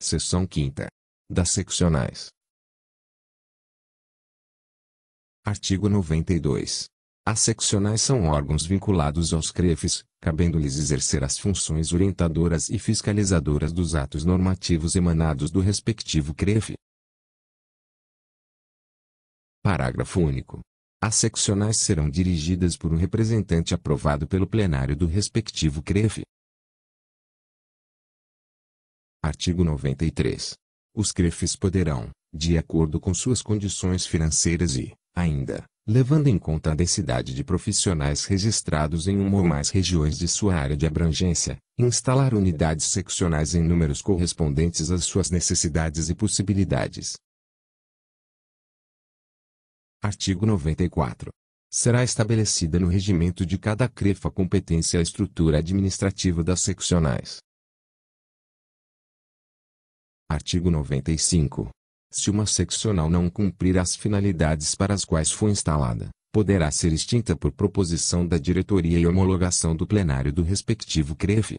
Seção quinta. Das seccionais. Artigo 92. As seccionais são órgãos vinculados aos CREFs, cabendo-lhes exercer as funções orientadoras e fiscalizadoras dos atos normativos emanados do respectivo CREF. Parágrafo único. As seccionais serão dirigidas por um representante aprovado pelo plenário do respectivo CREF. Artigo 93. Os CREFs poderão, de acordo com suas condições financeiras e, ainda, levando em conta a densidade de profissionais registrados em uma ou mais regiões de sua área de abrangência, instalar unidades seccionais em números correspondentes às suas necessidades e possibilidades. Artigo 94. Será estabelecida no regimento de cada CREF a competência e a estrutura administrativa das seccionais Artigo 95. Se uma seccional não cumprir as finalidades para as quais foi instalada, poderá ser extinta por proposição da diretoria e homologação do plenário do respectivo CREF.